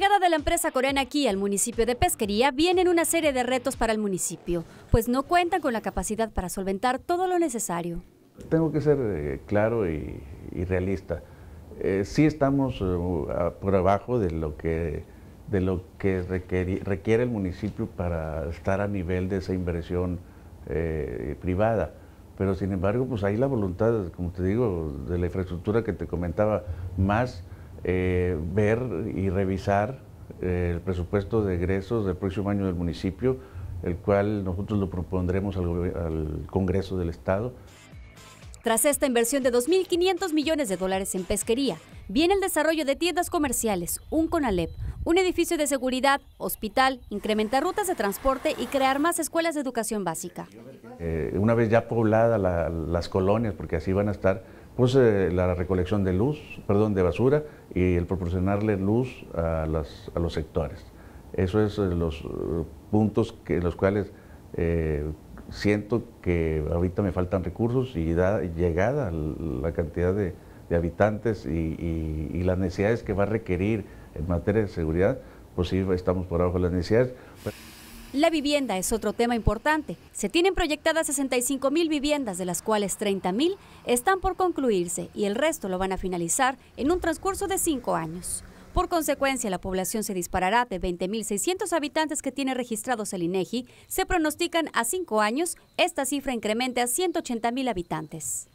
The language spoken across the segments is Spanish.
llegada de la empresa coreana aquí al municipio de Pesquería vienen una serie de retos para el municipio, pues no cuentan con la capacidad para solventar todo lo necesario. Tengo que ser eh, claro y, realista. Eh, sí estamos eh, por abajo de lo que, de lo que requiere, requiere el municipio para estar a nivel de esa inversión eh, privada pero sin embargo, pues ahí la voluntad, como te digo, de la infraestructura que te comentaba, más eh, ver y revisar eh, el presupuesto de egresos del próximo año del municipio, el cual nosotros lo propondremos al, Congreso del Estado. Tras esta inversión de 2.500 millones de dólares en pesquería, viene el desarrollo de tiendas comerciales, un CONALEP, un edificio de seguridad, hospital, incrementar rutas de transporte y crear más escuelas de educación básica. Eh, una vez ya pobladas las colonias, porque así van a estar, pues la recolección de luz, perdón, de basura y el proporcionarle luz a, los sectores. Eso es eh, los eh, puntos que los cuales eh, siento que ahorita me faltan recursos y da llegada la cantidad de, habitantes y, y, las necesidades que va a requerir en materia de seguridad, pues sí, estamos por abajo de las necesidades. La vivienda es otro tema importante. Se tienen proyectadas 65 mil viviendas, de las cuales 30 mil están por concluirse y el resto lo van a finalizar en un transcurso de cinco años. Por consecuencia, la población se disparará de 20.600 habitantes que tiene registrados el INEGI. E se pronostican a cinco años, esta cifra incremente a 180.000 habitantes.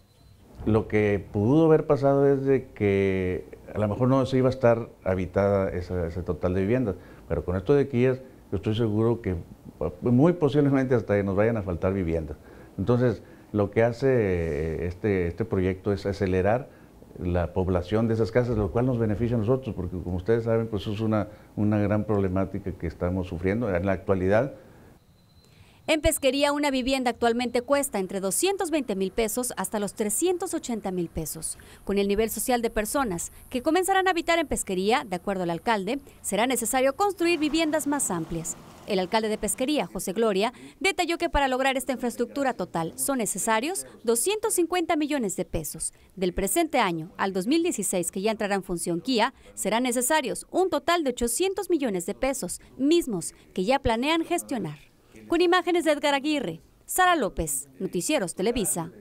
Lo que pudo haber pasado es de que a lo mejor no se iba a estar habitada ese, total de viviendas, pero con esto de aquí es yo estoy seguro que pues, muy posiblemente hasta nos vayan a faltar viviendas. Entonces, lo que hace eh, este, este, proyecto es acelerar la población de esas casas, lo cual nos beneficia a nosotros, porque como ustedes saben, pues es una gran problemática que estamos sufriendo. En la actualidad, en pesquería, una vivienda actualmente cuesta entre 220 mil pesos hasta los 380 mil pesos. Con el nivel social de personas que comenzarán a habitar en pesquería, de acuerdo al alcalde, será necesario construir viviendas más amplias. El alcalde de Pesquería, José Gloria, detalló que para lograr esta infraestructura total son necesarios 250 millones de pesos. Del presente año al 2016, que ya entrará en función Kia, serán necesarios un total de 800 millones de pesos, mismos que ya planean gestionar. Con imágenes de Edgar Aguirre, Sara López, Noticieros Televisa.